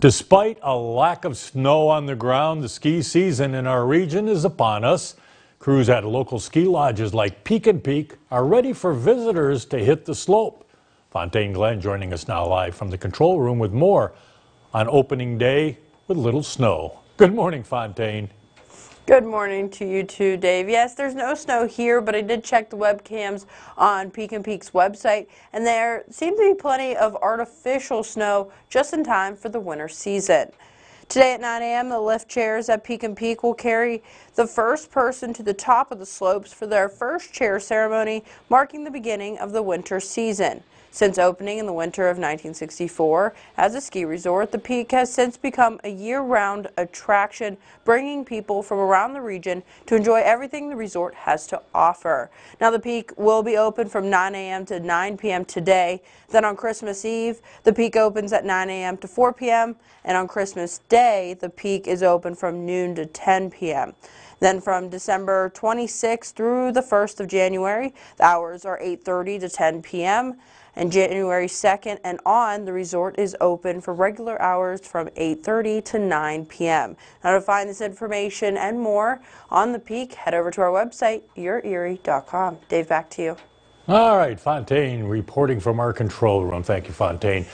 Despite a lack of snow on the ground, the ski season in our region is upon us. Crews at local ski lodges like Peak and Peak are ready for visitors to hit the slope. Fontaine Glenn joining us now live from the control room with more on opening day with little snow. Good morning, Fontaine. Good morning to you too, Dave. Yes, there's no snow here, but I did check the webcams on Peak and Peak's website, and there seems to be plenty of artificial snow just in time for the winter season. Today at 9 a.m., the lift chairs at Peak and Peak will carry the first person to the top of the slopes for their first chair ceremony, marking the beginning of the winter season. Since opening in the winter of 1964 as a ski resort, the peak has since become a year-round attraction, bringing people from around the region to enjoy everything the resort has to offer. Now the peak will be open from 9 a.m. to 9 p.m. today. Then on Christmas Eve, the peak opens at 9 a.m. to 4 p.m. and on Christmas Day, the peak is open from noon to 10 p.m. Then from December 26th through the 1st of January, the hours are 8.30 to 10 p.m. And January 2nd and on, the resort is open for regular hours from 8.30 to 9 p.m. Now to find this information and more on the peak, head over to our website, yourerie.com. Dave, back to you. All right, Fontaine reporting from our control room. Thank you, Fontaine.